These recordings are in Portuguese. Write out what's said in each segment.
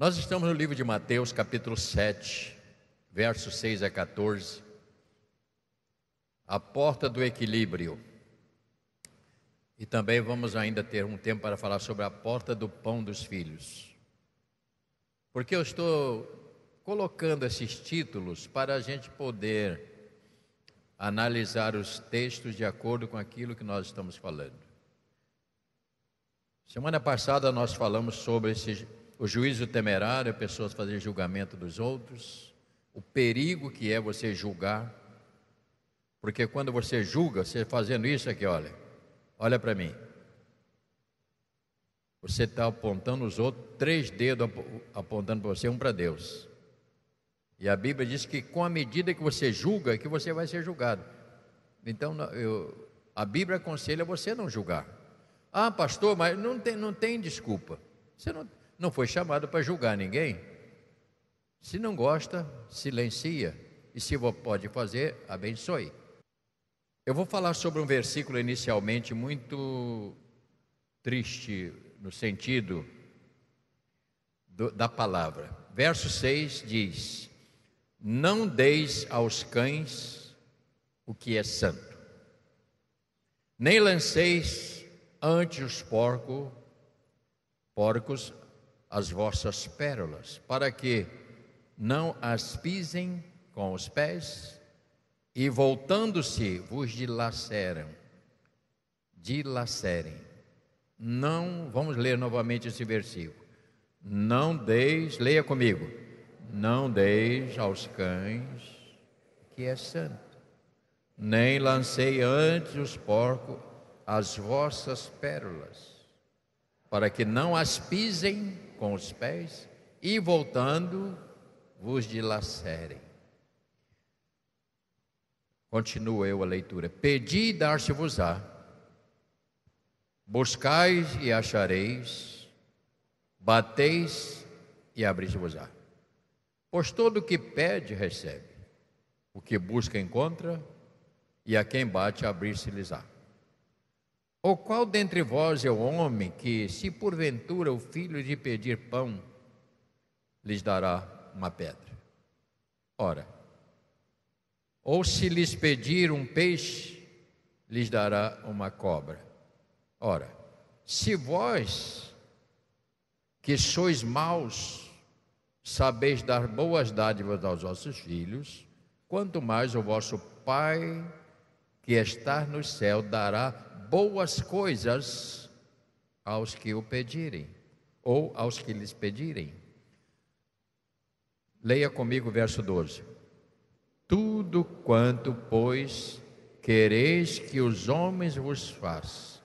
Nós estamos no livro de Mateus, capítulo 7, versos 6 a 14. A porta do equilíbrio. E também vamos ainda ter um tempo para falar sobre a porta do pão dos filhos. Porque eu estou colocando esses títulos para a gente poder analisar os textos de acordo com aquilo que nós estamos falando. Semana passada nós falamos sobre esses o juízo temerário, é pessoas fazer julgamento dos outros, o perigo que é você julgar, porque quando você julga, você fazendo isso aqui, olha, olha para mim, você está apontando os outros, três dedos apontando para você, um para Deus. E a Bíblia diz que com a medida que você julga, que você vai ser julgado. Então, eu, a Bíblia aconselha você não julgar. Ah, pastor, mas não tem, não tem desculpa. Você não, não foi chamado para julgar ninguém. Se não gosta, silencia. E se pode fazer, abençoe. Eu vou falar sobre um versículo inicialmente muito triste no sentido do, da palavra. Verso 6 diz: Não deis aos cães o que é santo, nem lanceis ante os porco, porcos as vossas pérolas, para que não as pisem com os pés e, voltando-se, vos dilaceram. Dilacerem. Não, vamos ler novamente esse versículo. Não deis, leia comigo. Não deis aos cães que é santo, nem lancei antes os porcos as vossas pérolas, para que não as pisem com os pés e voltando vos dilacerem. Continuo eu a leitura. Pedi e dar-se-vos-á. Buscais e achareis. Bateis e abris-vos-á. Pois todo o que pede, recebe. O que busca, encontra. E a quem bate, abrir-se-lhes-á. Ou qual dentre vós é o homem que, se porventura o filho lhe pedir pão, lhes dará uma pedra? Ora, ou se lhes pedir um peixe, lhes dará uma cobra? Ora, se vós, que sois maus, sabeis dar boas dádivas aos vossos filhos, quanto mais o vosso Pai que está no céu dará boas coisas aos que o pedirem, ou aos que lhes pedirem. Leia comigo o verso 12. Tudo quanto, pois, quereis que os homens vos façam,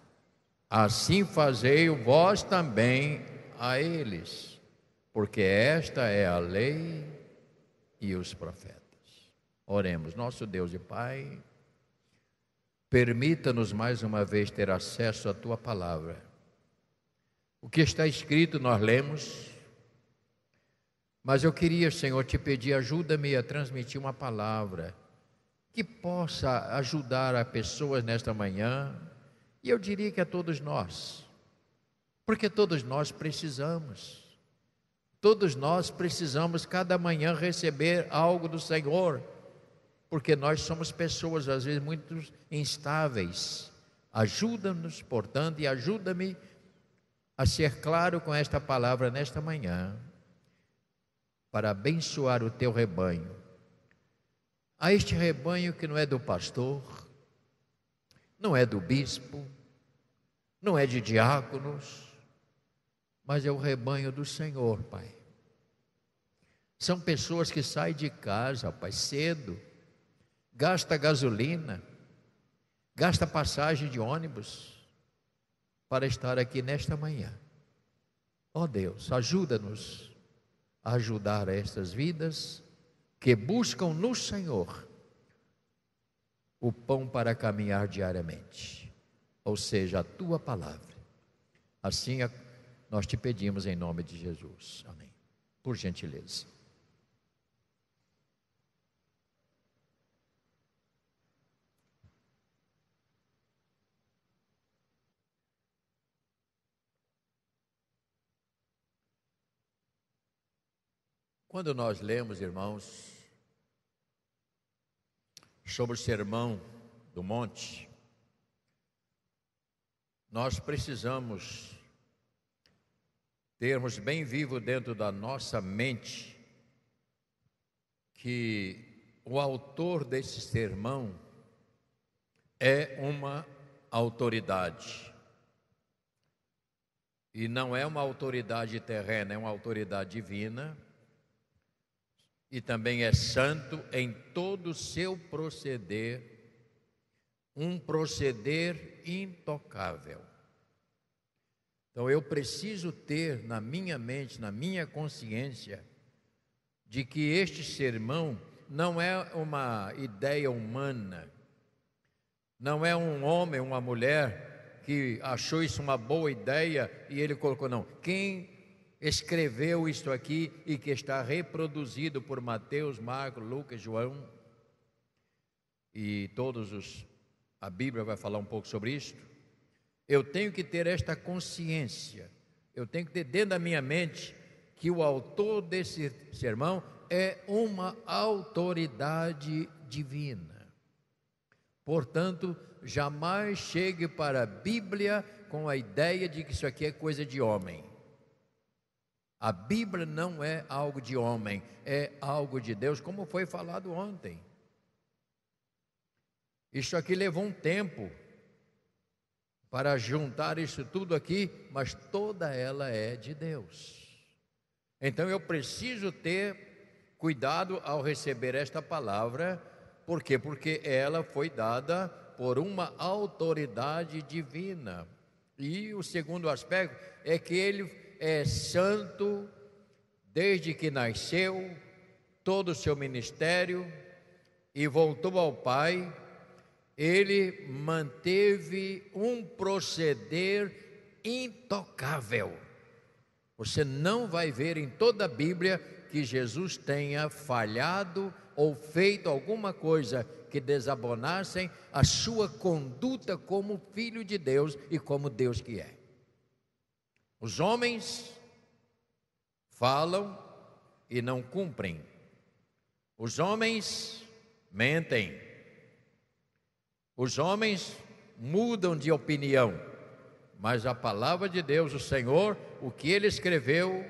assim fazei vós também a eles, porque esta é a lei e os profetas. Oremos, nosso Deus e Pai. Permita-nos mais uma vez ter acesso à tua palavra. O que está escrito nós lemos, mas eu queria, Senhor, te pedir ajuda-me a transmitir uma palavra que possa ajudar a pessoas nesta manhã, e eu diria que a todos nós, porque todos nós precisamos. Todos nós precisamos cada manhã receber algo do Senhor porque nós somos pessoas às vezes muito instáveis. Ajuda-nos, portanto, e ajuda-me a ser claro com esta palavra nesta manhã, para abençoar o teu rebanho. A este rebanho que não é do pastor, não é do bispo, não é de diáconos, mas é o rebanho do Senhor, Pai. São pessoas que saem de casa, Pai, cedo, gasta gasolina, gasta passagem de ônibus para estar aqui nesta manhã. Ó oh Deus, ajuda-nos a ajudar estas vidas que buscam no Senhor o pão para caminhar diariamente, ou seja, a tua palavra. Assim nós te pedimos em nome de Jesus. Amém. Por gentileza. Quando nós lemos, irmãos, sobre o sermão do monte, nós precisamos termos bem vivo dentro da nossa mente que o autor desse sermão é uma autoridade. E não é uma autoridade terrena, é uma autoridade divina e também é santo em todo o seu proceder, um proceder intocável. Então eu preciso ter na minha mente, na minha consciência, de que este sermão não é uma ideia humana, não é um homem, uma mulher que achou isso uma boa ideia e ele colocou, não. Quem escreveu isto aqui e que está reproduzido por Mateus, Marcos, Lucas, João e todos os. A Bíblia vai falar um pouco sobre isto. Eu tenho que ter esta consciência, eu tenho que ter dentro da minha mente que o autor desse sermão é uma autoridade divina. Portanto, jamais chegue para a Bíblia com a ideia de que isso aqui é coisa de homem. A Bíblia não é algo de homem, é algo de Deus, como foi falado ontem. Isso aqui levou um tempo para juntar isso tudo aqui, mas toda ela é de Deus. Então eu preciso ter cuidado ao receber esta palavra, por quê? Porque ela foi dada por uma autoridade divina. E o segundo aspecto é que ele é santo desde que nasceu, todo o seu ministério e voltou ao Pai, ele manteve um proceder intocável. Você não vai ver em toda a Bíblia que Jesus tenha falhado ou feito alguma coisa que desabonassem a sua conduta como filho de Deus e como Deus que é. Os homens falam e não cumprem. Os homens mentem. Os homens mudam de opinião. Mas a palavra de Deus, o Senhor, o que ele escreveu,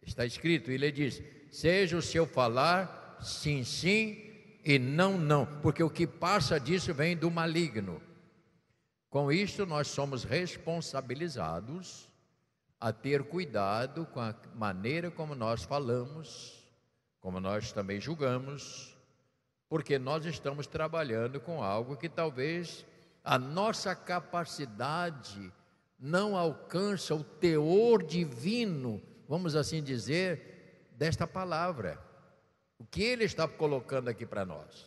está escrito. Ele diz: Seja o seu falar sim, sim e não, não. Porque o que passa disso vem do maligno. Com isto, nós somos responsabilizados a ter cuidado com a maneira como nós falamos, como nós também julgamos, porque nós estamos trabalhando com algo que talvez a nossa capacidade não alcança o teor divino, vamos assim dizer, desta palavra. O que ele está colocando aqui para nós.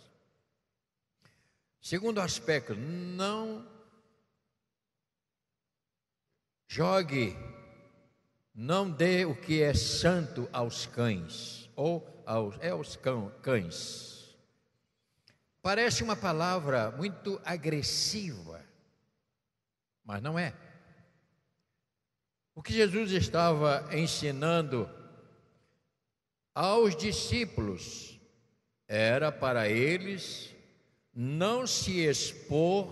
Segundo aspecto, não jogue não dê o que é santo aos cães, ou aos, é aos cão, cães. Parece uma palavra muito agressiva, mas não é. O que Jesus estava ensinando aos discípulos era para eles não se expor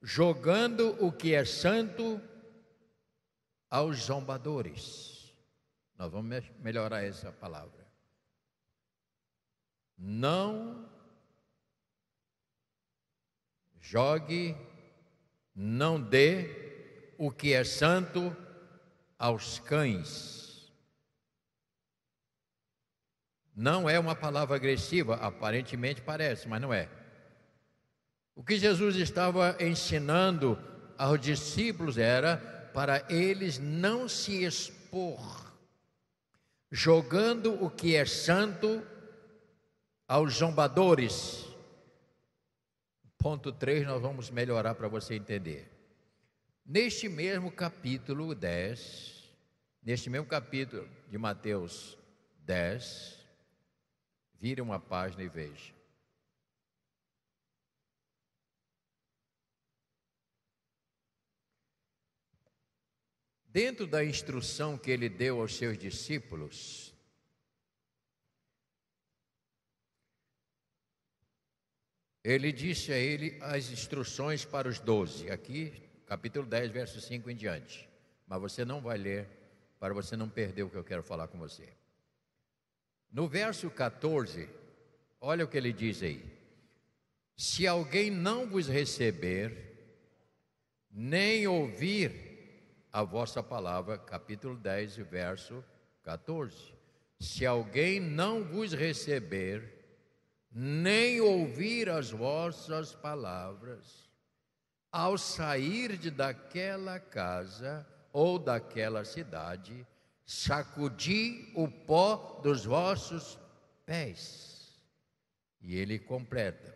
jogando o que é santo aos zombadores. Nós vamos melhorar essa palavra. Não jogue, não dê o que é santo aos cães. Não é uma palavra agressiva, aparentemente parece, mas não é. O que Jesus estava ensinando aos discípulos era para eles não se expor, jogando o que é santo aos zombadores. Ponto 3, nós vamos melhorar para você entender. Neste mesmo capítulo 10, neste mesmo capítulo de Mateus 10, vire uma página e veja. dentro da instrução que ele deu aos seus discípulos, ele disse a ele as instruções para os doze, aqui, capítulo 10, verso 5 em diante. Mas você não vai ler, para você não perder o que eu quero falar com você. No verso 14, olha o que ele diz aí: Se alguém não vos receber, nem ouvir, a vossa palavra, capítulo 10, verso 14. Se alguém não vos receber, nem ouvir as vossas palavras, ao sair de daquela casa ou daquela cidade, sacudi o pó dos vossos pés. E ele completa: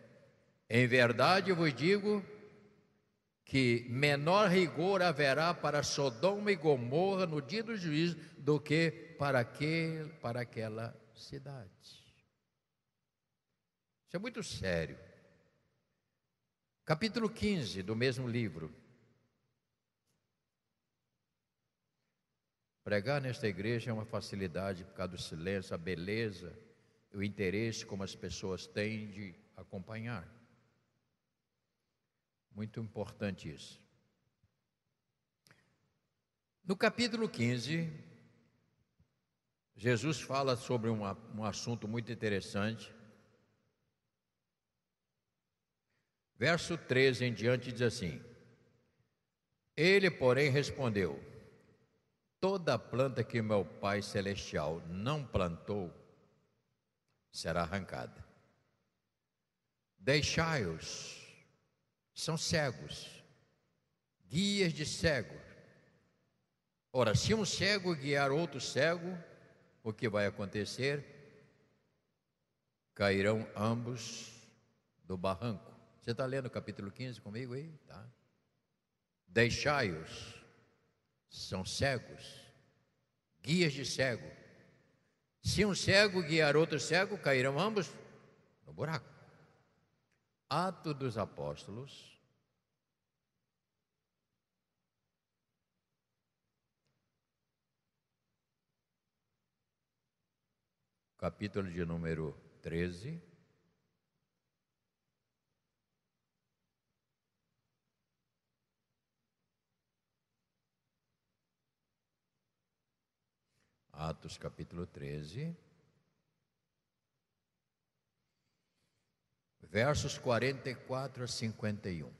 Em verdade vos digo que menor rigor haverá para Sodoma e Gomorra no dia do juízo do que para, aquele, para aquela cidade. Isso é muito sério. Capítulo 15 do mesmo livro. Pregar nesta igreja é uma facilidade por causa do silêncio, a beleza, o interesse como as pessoas têm de acompanhar. Muito importante isso. No capítulo 15, Jesus fala sobre uma, um assunto muito interessante. Verso 13 em diante diz assim: Ele, porém, respondeu: Toda planta que meu Pai Celestial não plantou será arrancada. Deixai-os são cegos, guias de cego. Ora, se um cego guiar outro cego, o que vai acontecer? Cairão ambos do barranco. Você está lendo o capítulo 15 comigo aí? Tá. Deixai-os, são cegos, guias de cego. Se um cego guiar outro cego, cairão ambos no buraco. Atos dos Apóstolos, capítulo de número 13. Atos capítulo 13. versos 44 a 51.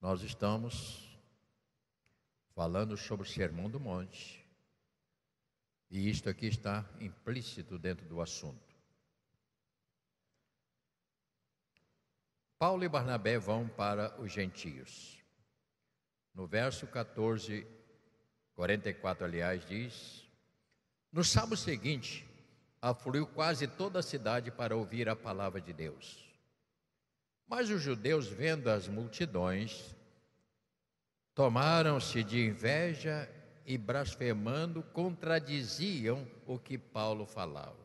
Nós estamos falando sobre o Sermão do Monte, e isto aqui está implícito dentro do assunto. Paulo e Barnabé vão para os gentios. No verso 14, 44, aliás, diz: No sábado seguinte, afluiu quase toda a cidade para ouvir a palavra de Deus. Mas os judeus, vendo as multidões, tomaram-se de inveja e, blasfemando, contradiziam o que Paulo falava.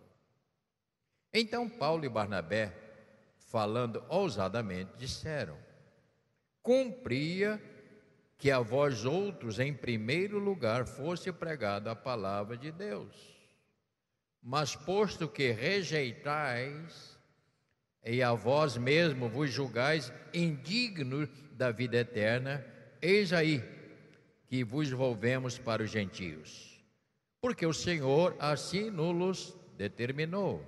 Então Paulo e Barnabé, falando ousadamente, disseram: Cumpria que a vós outros, em primeiro lugar, fosse pregada a palavra de Deus. Mas posto que rejeitais e a vós mesmo vos julgais indignos da vida eterna, eis aí que vos volvemos para os gentios. Porque o Senhor assim nos determinou.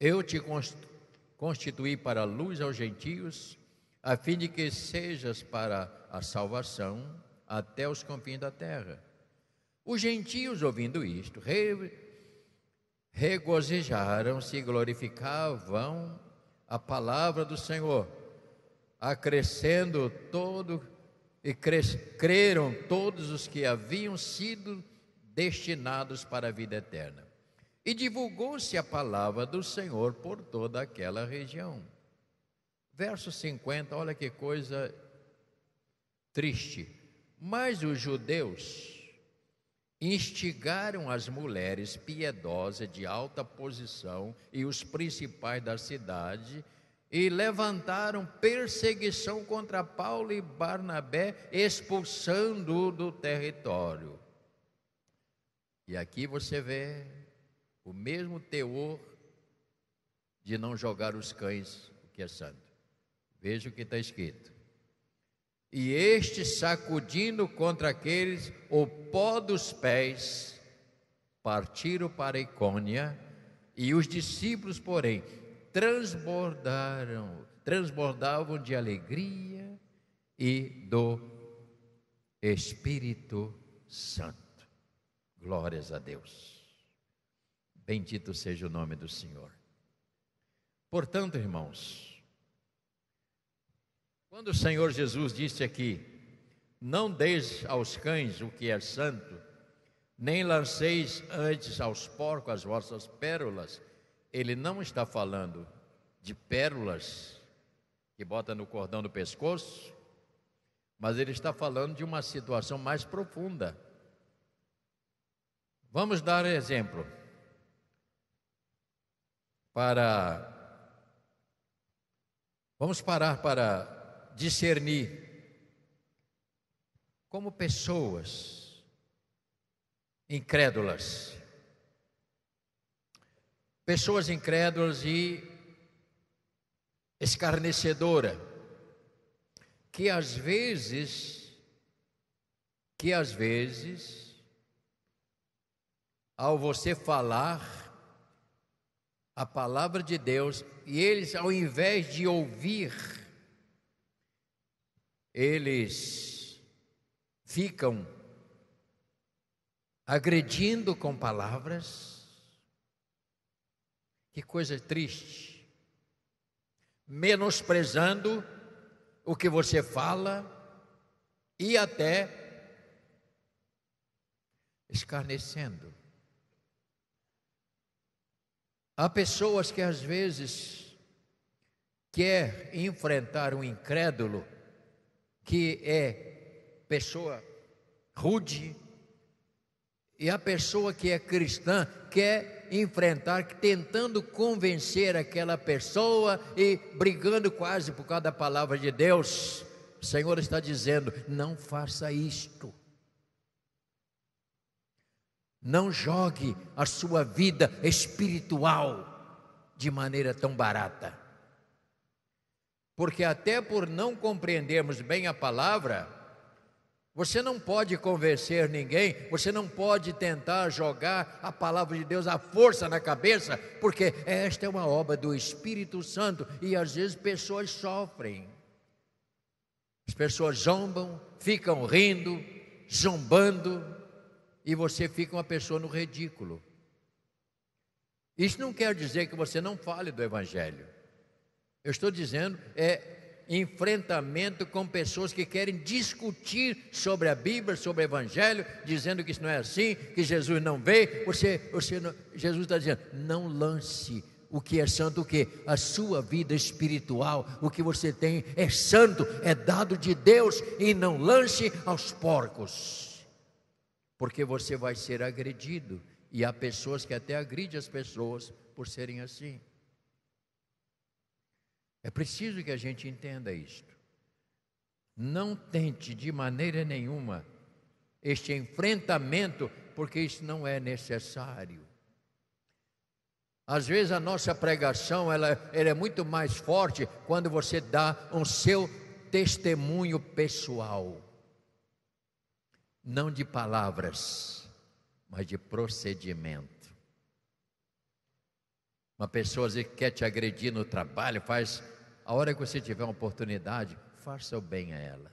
Eu te constituí para luz aos gentios, a fim de que sejas para a salvação até os confins da terra. Os gentios, ouvindo isto, re regozijaram-se e glorificavam a palavra do Senhor, acrescendo todo e cres, creram todos os que haviam sido destinados para a vida eterna. E divulgou-se a palavra do Senhor por toda aquela região. Verso 50, olha que coisa triste. Mas os judeus instigaram as mulheres piedosas de alta posição e os principais da cidade e levantaram perseguição contra Paulo e Barnabé, expulsando-o do território. E aqui você vê o mesmo teor de não jogar os cães, o que é santo. Veja o que está escrito e este sacudindo contra aqueles o pó dos pés, partiram para Icônia, e os discípulos, porém, transbordaram, transbordavam de alegria e do Espírito Santo. Glórias a Deus. Bendito seja o nome do Senhor. Portanto, irmãos, quando o Senhor Jesus disse aqui: Não deis aos cães o que é santo, nem lanceis antes aos porcos as vossas pérolas, ele não está falando de pérolas que bota no cordão do pescoço, mas ele está falando de uma situação mais profunda. Vamos dar exemplo para Vamos parar para discernir como pessoas incrédulas. Pessoas incrédulas e escarnecedora, que às vezes, que às vezes, ao você falar a palavra de Deus, e eles, ao invés de ouvir, eles ficam agredindo com palavras. Que coisa triste. Menosprezando o que você fala e até escarnecendo. Há pessoas que às vezes quer enfrentar um incrédulo que é pessoa rude, e a pessoa que é cristã quer enfrentar, tentando convencer aquela pessoa e brigando quase por causa da palavra de Deus. O Senhor está dizendo: não faça isto. Não jogue a sua vida espiritual de maneira tão barata. Porque até por não compreendermos bem a palavra, você não pode convencer ninguém, você não pode tentar jogar a palavra de Deus à força na cabeça, porque esta é uma obra do Espírito Santo e às vezes pessoas sofrem. As pessoas zombam, ficam rindo, zombando, e você fica uma pessoa no ridículo. Isso não quer dizer que você não fale do Evangelho. Eu estou dizendo é enfrentamento com pessoas que querem discutir sobre a Bíblia, sobre o Evangelho, dizendo que isso não é assim, que Jesus não veio. Você, você não, Jesus está dizendo: não lance o que é santo, o que? A sua vida espiritual, o que você tem é santo, é dado de Deus e não lance aos porcos, porque você vai ser agredido e há pessoas que até agridem as pessoas por serem assim. É preciso que a gente entenda isto. Não tente de maneira nenhuma este enfrentamento, porque isso não é necessário. Às vezes a nossa pregação ela, ela é muito mais forte quando você dá um seu testemunho pessoal, não de palavras, mas de procedimento. Uma pessoa às quer te agredir no trabalho, faz a hora que você tiver uma oportunidade, faça o bem a ela.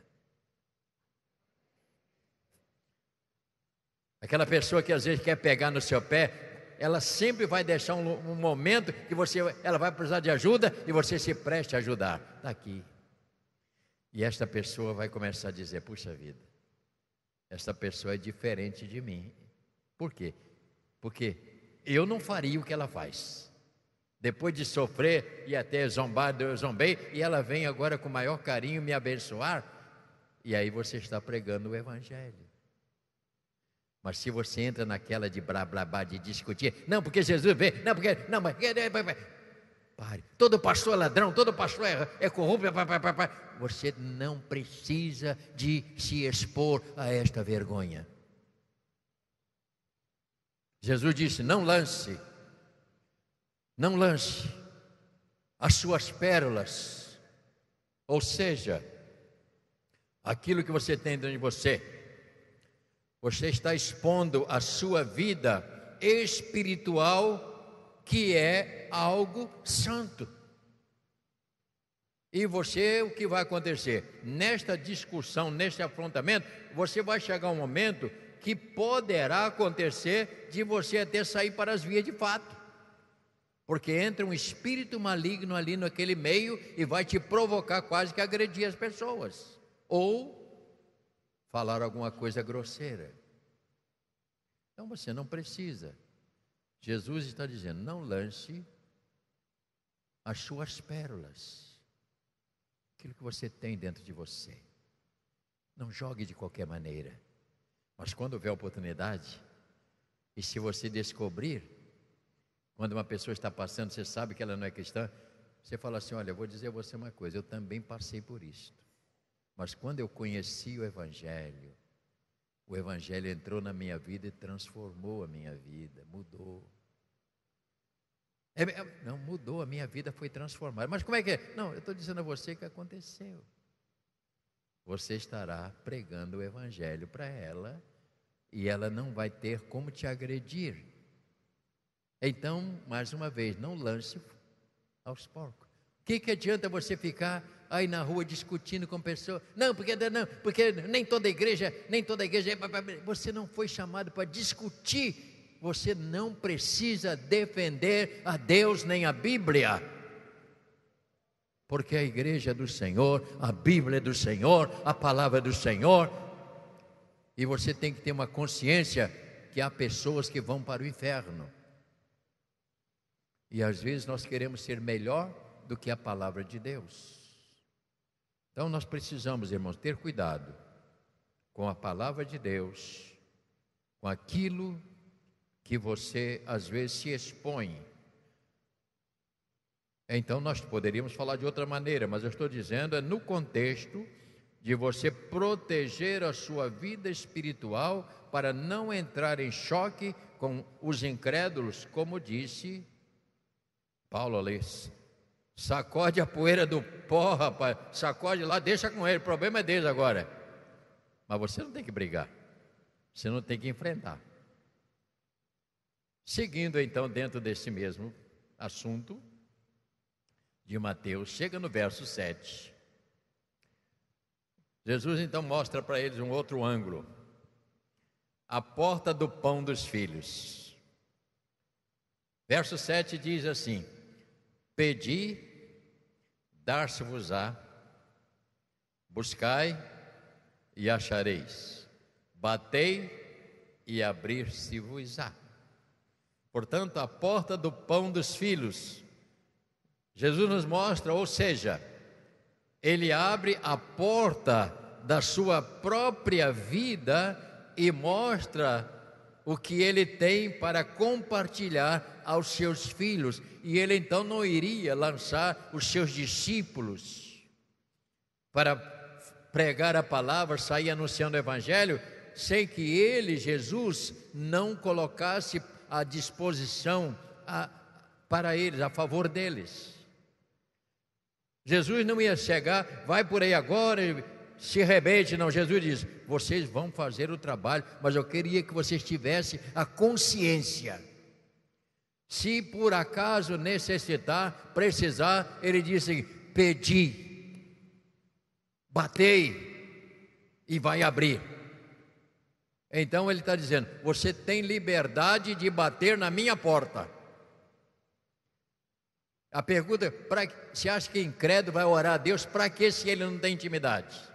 Aquela pessoa que às vezes quer pegar no seu pé, ela sempre vai deixar um, um momento que você, ela vai precisar de ajuda e você se preste a ajudar. Está aqui. E esta pessoa vai começar a dizer: puxa vida, esta pessoa é diferente de mim. Por quê? Porque eu não faria o que ela faz. Depois de sofrer e até zombar, eu zombei, e ela vem agora com o maior carinho me abençoar. E aí você está pregando o Evangelho. Mas se você entra naquela de blá blá blá, de discutir, não, porque Jesus vê, não, porque. Não, mas. É, é, é, pare. Todo pastor é ladrão, todo pastor é, é corrupto. Você não precisa de se expor a esta vergonha. Jesus disse: não lance não lance as suas pérolas, ou seja, aquilo que você tem dentro de você. Você está expondo a sua vida espiritual, que é algo santo. E você, o que vai acontecer? Nesta discussão, neste afrontamento, você vai chegar um momento que poderá acontecer de você até sair para as vias de fato. Porque entra um espírito maligno ali naquele meio e vai te provocar quase que agredir as pessoas. Ou falar alguma coisa grosseira. Então você não precisa. Jesus está dizendo: não lance as suas pérolas, aquilo que você tem dentro de você. Não jogue de qualquer maneira. Mas quando houver oportunidade, e se você descobrir, quando uma pessoa está passando, você sabe que ela não é cristã, você fala assim: Olha, eu vou dizer a você uma coisa, eu também passei por isto. Mas quando eu conheci o Evangelho, o Evangelho entrou na minha vida e transformou a minha vida, mudou. É, é não, mudou, a minha vida foi transformada. Mas como é que é? Não, eu estou dizendo a você que aconteceu. Você estará pregando o Evangelho para ela e ela não vai ter como te agredir, então, mais uma vez, não lance aos porcos. O que, que adianta você ficar aí na rua discutindo com pessoas? Não, porque não, porque nem toda igreja, nem toda igreja. É você não foi chamado para discutir. Você não precisa defender a Deus nem a Bíblia. Porque a igreja é do Senhor, a Bíblia é do Senhor, a palavra é do Senhor. E você tem que ter uma consciência que há pessoas que vão para o inferno. E às vezes nós queremos ser melhor do que a palavra de Deus. Então nós precisamos, irmãos, ter cuidado com a palavra de Deus, com aquilo que você às vezes se expõe. Então nós poderíamos falar de outra maneira, mas eu estou dizendo é no contexto de você proteger a sua vida espiritual para não entrar em choque com os incrédulos, como disse Paulo Alês. Sacode a poeira do pó, rapaz. Sacode lá, deixa com ele. O problema é deles agora. Mas você não tem que brigar. Você não tem que enfrentar. Seguindo então dentro desse mesmo assunto de Mateus, chega no verso 7. Jesus então mostra para eles um outro ângulo. A porta do pão dos filhos. Verso 7 diz assim: Pedi, dar-se-vos-á, buscai e achareis, batei e abrir-se-vos-á. Portanto, a porta do pão dos filhos. Jesus nos mostra, ou seja, ele abre a porta da sua própria vida e mostra o que ele tem para compartilhar aos seus filhos, e ele então não iria lançar os seus discípulos para pregar a palavra, sair anunciando o evangelho, sem que ele, Jesus, não colocasse à disposição a, para eles, a favor deles. Jesus não ia chegar, vai por aí agora se rebelde, não. Jesus diz: vocês vão fazer o trabalho, mas eu queria que vocês tivessem a consciência. Se por acaso necessitar, precisar, ele disse: assim, pedi, batei e vai abrir. Então ele está dizendo: você tem liberdade de bater na minha porta. A pergunta: é, pra, você acha que incrédulo vai orar a Deus para que se ele não tem intimidade?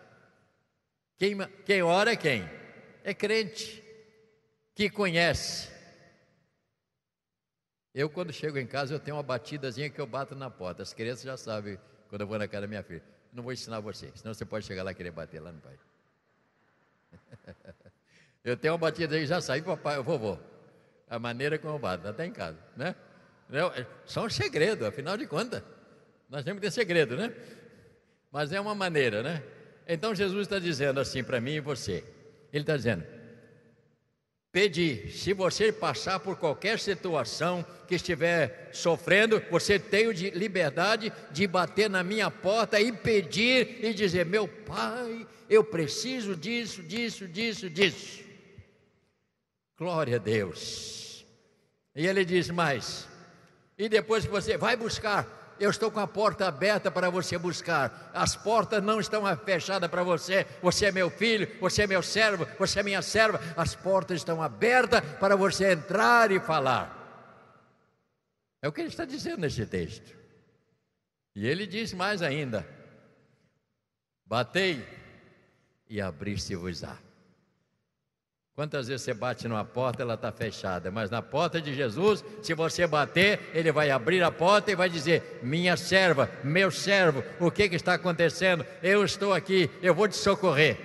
Quem, quem ora é quem? É crente, que conhece. Eu, quando chego em casa, eu tenho uma batidazinha que eu bato na porta. As crianças já sabem quando eu vou na casa da minha filha. Não vou ensinar você, senão você pode chegar lá e querer bater lá no pai. Eu tenho uma batida aí, já saí, papai, vovô. A maneira como eu bato, até em casa, né? né? Só um segredo, afinal de contas. Nós temos que ter segredo, né? Mas é uma maneira, né? Então Jesus está dizendo assim para mim e você. Ele está dizendo: pedi, se você passar por qualquer situação que estiver sofrendo, você tem liberdade de bater na minha porta e pedir e dizer: meu pai, eu preciso disso, disso, disso, disso. Glória a Deus. E ele diz mais. E depois que você vai buscar, eu estou com a porta aberta para você buscar. As portas não estão fechadas para você. Você é meu filho, você é meu servo, você é minha serva. As portas estão abertas para você entrar e falar. É o que ele está dizendo nesse texto. E ele diz mais ainda: Batei e abrir-se-vos-á. Quantas vezes você bate numa porta, ela está fechada, mas na porta de Jesus, se você bater, ele vai abrir a porta e vai dizer: Minha serva, meu servo, o que, que está acontecendo? Eu estou aqui, eu vou te socorrer.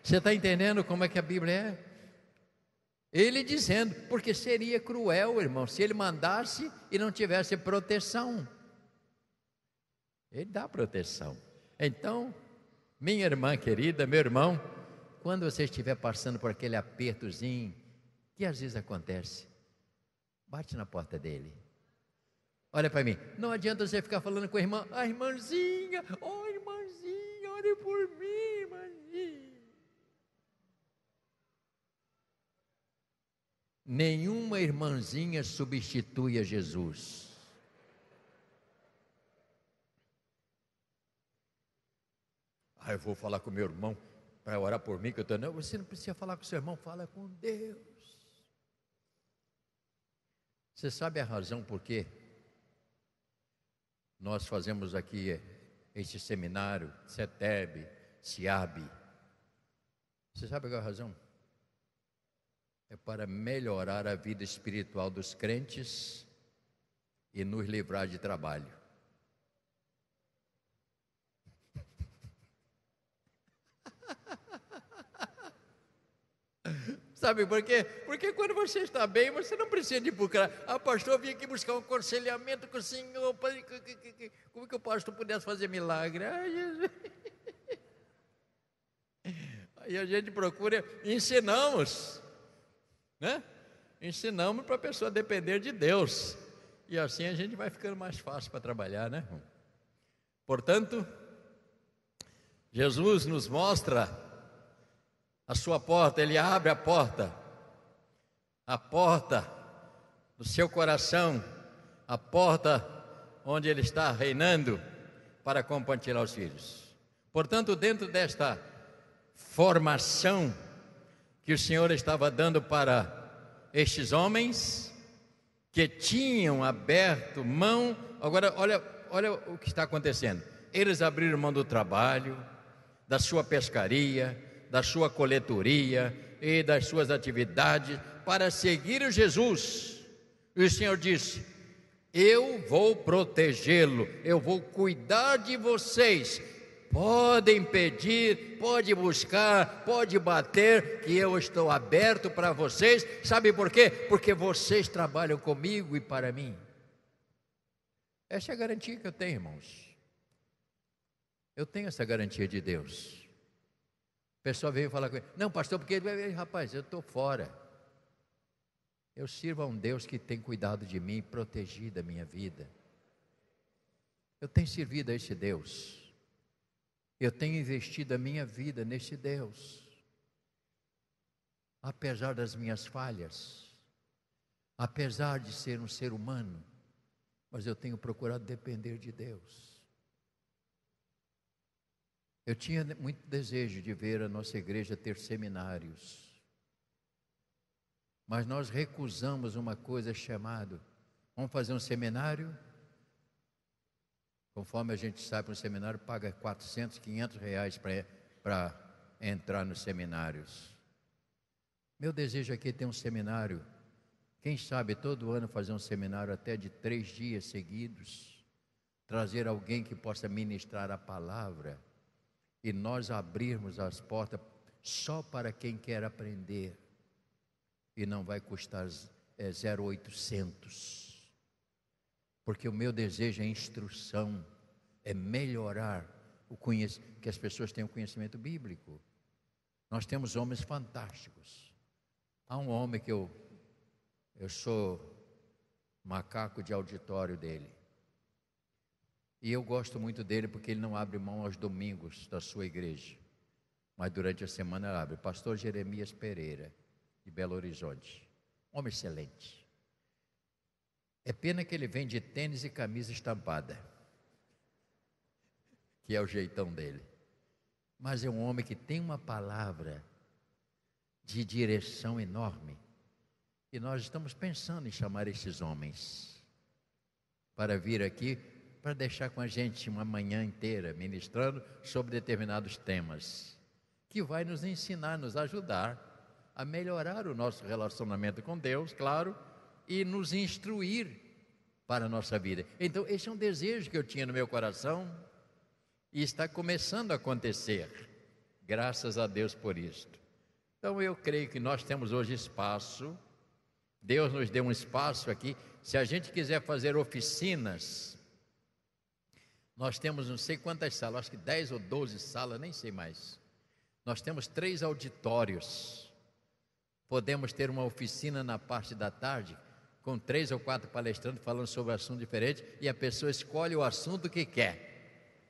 Você está entendendo como é que a Bíblia é? Ele dizendo, porque seria cruel, irmão, se ele mandasse e não tivesse proteção. Ele dá proteção. Então, minha irmã querida, meu irmão, quando você estiver passando por aquele apertozinho, que às vezes acontece, bate na porta dele. Olha para mim, não adianta você ficar falando com a irmã, a irmãzinha, ô oh, irmãzinha, olhe por mim, irmãzinha. Nenhuma irmãzinha substitui a Jesus. Ah, eu vou falar com meu irmão, para orar por mim, que eu estou. você não precisa falar com seu irmão, fala com Deus. Você sabe a razão por que Nós fazemos aqui eh, este seminário, CETEB, CIAB. Você sabe qual é a razão? É para melhorar a vida espiritual dos crentes e nos livrar de trabalho. Sabe por quê? Porque quando você está bem, você não precisa de procurar. Ah, pastor, eu vim aqui buscar um aconselhamento com o Senhor. Como que o pastor pudesse fazer milagre? Ai, Aí a gente procura, ensinamos, né? Ensinamos para a pessoa depender de Deus. E assim a gente vai ficando mais fácil para trabalhar, né? Portanto, Jesus nos mostra a sua porta, ele abre a porta, a porta do seu coração, a porta onde ele está reinando para compartilhar os filhos. Portanto, dentro desta formação que o Senhor estava dando para estes homens que tinham aberto mão, agora olha, olha o que está acontecendo. Eles abriram mão do trabalho, da sua pescaria, da sua coletoria e das suas atividades para seguir o Jesus. E o Senhor disse: Eu vou protegê-lo, eu vou cuidar de vocês. Podem pedir, pode buscar, pode bater, que eu estou aberto para vocês. Sabe por quê? Porque vocês trabalham comigo e para mim. Essa é a garantia que eu tenho, irmãos. Eu tenho essa garantia de Deus pessoa veio falar com ele: Não, pastor, porque ele, rapaz, eu estou fora. Eu sirvo a um Deus que tem cuidado de mim, protegido a minha vida. Eu tenho servido a esse Deus. Eu tenho investido a minha vida nesse Deus. Apesar das minhas falhas, apesar de ser um ser humano, mas eu tenho procurado depender de Deus. Eu tinha muito desejo de ver a nossa igreja ter seminários, mas nós recusamos uma coisa chamada: vamos fazer um seminário? Conforme a gente sabe, um seminário paga 400, 500 reais para entrar nos seminários. Meu desejo aqui é ter um seminário. Quem sabe todo ano fazer um seminário até de três dias seguidos, trazer alguém que possa ministrar a palavra e nós abrirmos as portas só para quem quer aprender e não vai custar é, 0,800. Porque o meu desejo é instrução, é melhorar o conhecimento, que as pessoas tenham conhecimento bíblico. Nós temos homens fantásticos. Há um homem que eu, eu sou macaco de auditório dele. E eu gosto muito dele porque ele não abre mão aos domingos da sua igreja, mas durante a semana abre. Pastor Jeremias Pereira, de Belo Horizonte. Homem excelente. É pena que ele vem de tênis e camisa estampada, que é o jeitão dele. Mas é um homem que tem uma palavra de direção enorme. E nós estamos pensando em chamar esses homens para vir aqui para deixar com a gente uma manhã inteira ministrando sobre determinados temas, que vai nos ensinar, nos ajudar a melhorar o nosso relacionamento com Deus, claro, e nos instruir para a nossa vida. Então, esse é um desejo que eu tinha no meu coração e está começando a acontecer. Graças a Deus por isto. Então, eu creio que nós temos hoje espaço. Deus nos deu um espaço aqui. Se a gente quiser fazer oficinas nós temos não sei quantas salas, acho que 10 ou 12 salas, nem sei mais. Nós temos três auditórios. Podemos ter uma oficina na parte da tarde, com três ou quatro palestrantes falando sobre assunto diferente, e a pessoa escolhe o assunto que quer.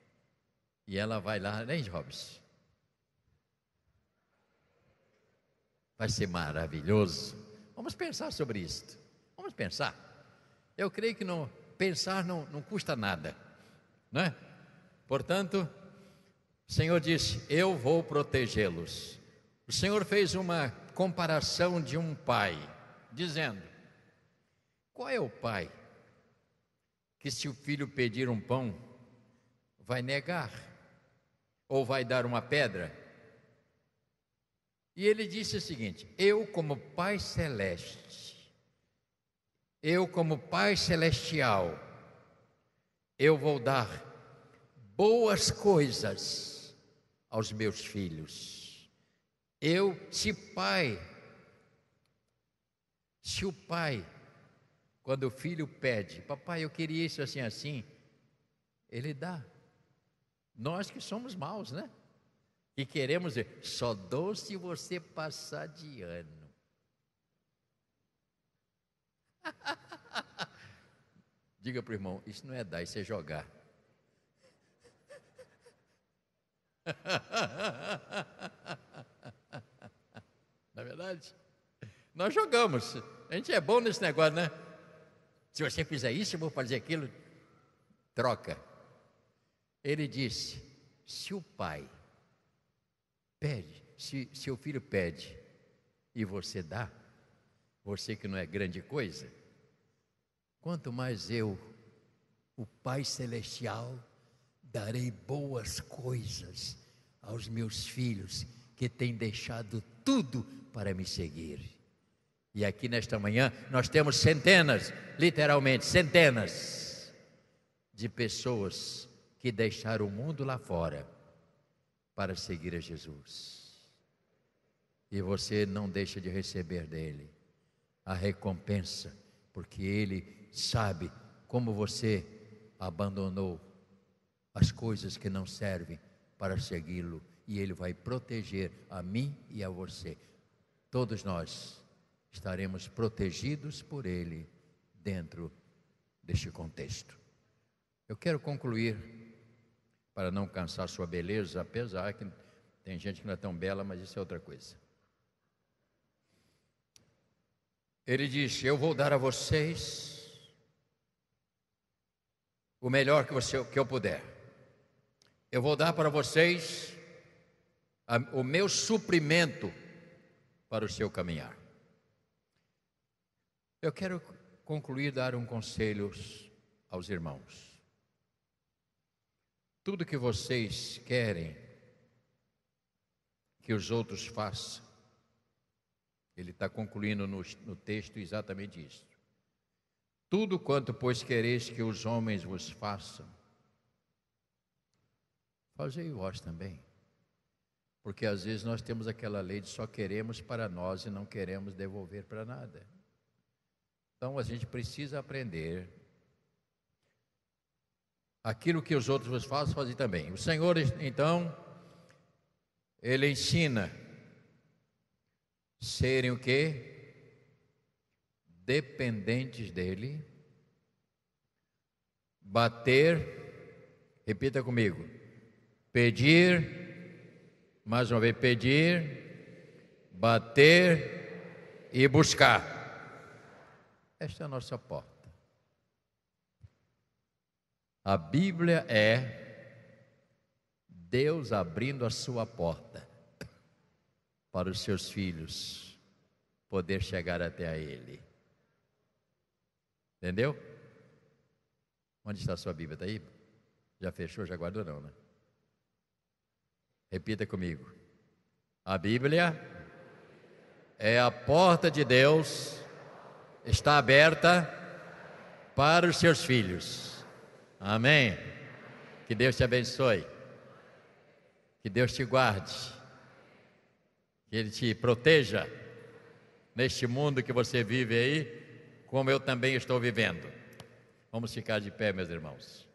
E ela vai lá, nem né, Jobs. Vai ser maravilhoso. Vamos pensar sobre isso. Vamos pensar. Eu creio que não, pensar não, não custa nada. É? Portanto, o Senhor disse: Eu vou protegê-los. O Senhor fez uma comparação de um pai, dizendo: Qual é o pai que, se o filho pedir um pão, vai negar? Ou vai dar uma pedra? E ele disse o seguinte: Eu, como Pai Celeste, eu, como Pai Celestial, eu vou dar boas coisas aos meus filhos. Eu, se pai, se o pai, quando o filho pede, papai, eu queria isso assim, assim, ele dá. Nós que somos maus, né? E queremos só dou se você passar de ano. Diga para o irmão, isso não é dar, isso é jogar. Não é verdade? Nós jogamos. A gente é bom nesse negócio, né? Se você fizer isso, eu vou fazer aquilo. Troca. Ele disse: se o pai pede, se seu filho pede e você dá, você que não é grande coisa, quanto mais eu, o Pai Celestial, darei boas coisas aos meus filhos que têm deixado tudo para me seguir. E aqui nesta manhã nós temos centenas, literalmente centenas, de pessoas que deixaram o mundo lá fora para seguir a Jesus. E você não deixa de receber dele a recompensa, porque ele sabe como você abandonou as coisas que não servem para segui-lo e ele vai proteger a mim e a você. Todos nós estaremos protegidos por ele dentro deste contexto. Eu quero concluir para não cansar sua beleza, apesar que tem gente que não é tão bela, mas isso é outra coisa. Ele diz: Eu vou dar a vocês o melhor que, você, que eu puder. Eu vou dar para vocês a, o meu suprimento para o seu caminhar. Eu quero concluir dar um conselho aos irmãos. Tudo que vocês querem que os outros façam, ele está concluindo no, no texto exatamente isso. Tudo quanto, pois, quereis que os homens vos façam, fazei vós também. Porque às vezes nós temos aquela lei de só queremos para nós e não queremos devolver para nada. Então a gente precisa aprender. Aquilo que os outros vos fazem, fazer também. O Senhor, então, ele ensina serem o quê? Dependentes dele. Bater, repita comigo, pedir, mais uma vez, pedir, bater e buscar. Esta é a nossa porta. A Bíblia é Deus abrindo a sua porta para os seus filhos poder chegar até a Ele. Entendeu? Onde está a sua Bíblia? Está aí? Já fechou? Já guardou? Não, né? Repita comigo. A Bíblia é a porta de Deus, está aberta para os seus filhos. Amém. Que Deus te abençoe. Que Deus te guarde. Que Ele te proteja neste mundo que você vive aí, como eu também estou vivendo. Vamos ficar de pé, meus irmãos.